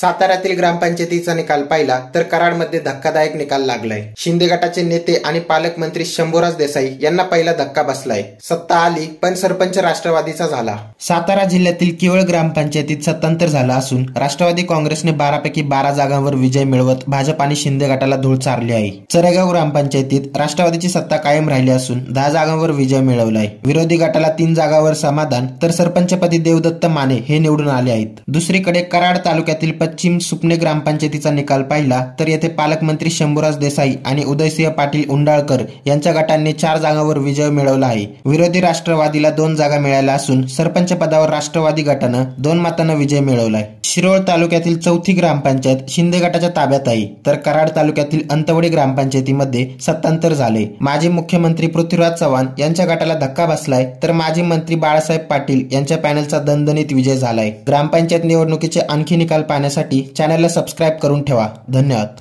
साताऱ्यातील ग्रामपंचायतीचा निकाल पाहिला तर कराडमध्ये धक्कादायक निकाल लागलाय शिंदे गटाचे नेते आणि पालकमंत्री शंभूराज देसाई यांना पहिला धक्का बसलाय सत्ता आली पण सरपंच राष्ट्रवादीचा झाला सातारा जिल्ह्यातील केवळ ग्रामपंचायतीत सत्तांतर झाला असून राष्ट्रवादी काँग्रेसने बारापैकी बारा जागांवर विजय मिळवत भाजप आणि शिंदे गटाला धूळ चारली आहे चरेगाव ग्रामपंचायतीत राष्ट्रवादीची सत्ता कायम राहिली असून दहा जागांवर विजय मिळवलाय विरोधी गटाला तीन जागांवर समाधान तर सरपंचपदी देवदत्त माने हे निवडून आले आहेत दुसरीकडे कराड तालुक्यातील पश्चिम सुपने ग्रामपंचायतीचा निकाल पाहिला तर येथे पालकमंत्री शंभूराज देसाई आणि उदयसिंह पाटील उंडाळकर यांच्या गटांनी चार जागांवर विजय मिळवला आहे विरोधी राष्ट्रवादीला दोन जागा मिळाल्या असून सरपंच पदावर राष्ट्रवादी गटानं दोन मतांना विजय मिळवलाय शिरोळ तालुक्यातील चौथी ग्रामपंचायत शिंदे गटाच्या ताब्यात आहे तर कराड तालुक्यातील अंतवडी ग्रामपंचायतीमध्ये सत्तांतर झाले माजी मुख्यमंत्री पृथ्वीराज चव्हाण यांच्या गटाला धक्का बसलाय तर माजी मंत्री बाळासाहेब पाटील यांच्या पॅनलचा दणदणीत विजय झालाय ग्रामपंचायत निवडणुकीचे आणखी निकाल पाहण्यासाठी साठी चॅनलला सबस्क्राईब करून ठेवा धन्यवाद